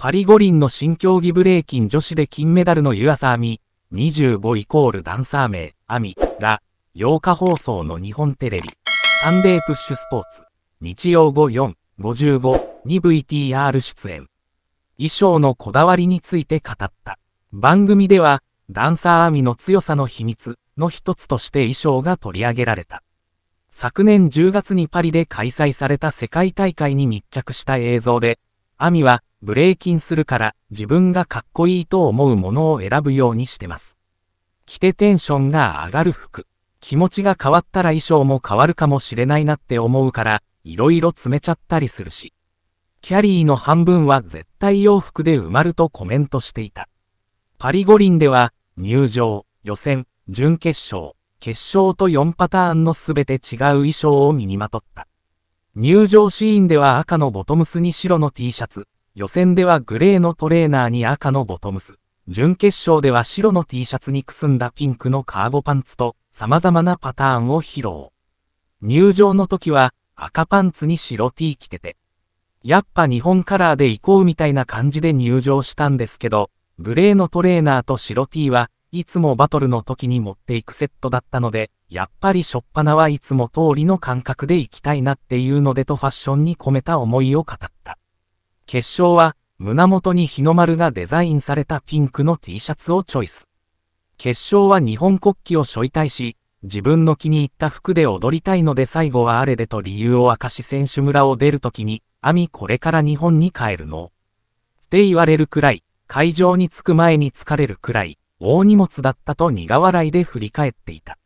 パリ五輪の新競技ブレイキン女子で金メダルの湯浅亜美、25イコールダンサー名、亜美が、8日放送の日本テレビ、サンデープッシュスポーツ、日曜午4、55に VTR 出演。衣装のこだわりについて語った。番組では、ダンサーアミの強さの秘密の一つとして衣装が取り上げられた。昨年10月にパリで開催された世界大会に密着した映像で、アミはブレイキンするから自分がかっこいいと思うものを選ぶようにしてます。着てテンションが上がる服。気持ちが変わったら衣装も変わるかもしれないなって思うから、いろいろ詰めちゃったりするし。キャリーの半分は絶対洋服で埋まるとコメントしていた。パリ五輪では、入場、予選、準決勝、決勝と4パターンのすべて違う衣装を身にまとった。入場シーンでは赤のボトムスに白の T シャツ、予選ではグレーのトレーナーに赤のボトムス、準決勝では白の T シャツにくすんだピンクのカーゴパンツと様々なパターンを披露。入場の時は赤パンツに白 T 着てて、やっぱ日本カラーで行こうみたいな感じで入場したんですけど、グレーのトレーナーと白 T はいつもバトルの時に持っていくセットだったので、やっぱり初っぱなはいつも通りの感覚で行きたいなっていうのでとファッションに込めた思いを語った。決勝は、胸元に日の丸がデザインされたピンクの T シャツをチョイス。決勝は日本国旗を背負いたいし、自分の気に入った服で踊りたいので最後はあれでと理由を明かし選手村を出るときに、アミこれから日本に帰るの。って言われるくらい、会場に着く前に疲れるくらい、大荷物だったと苦笑いで振り返っていた。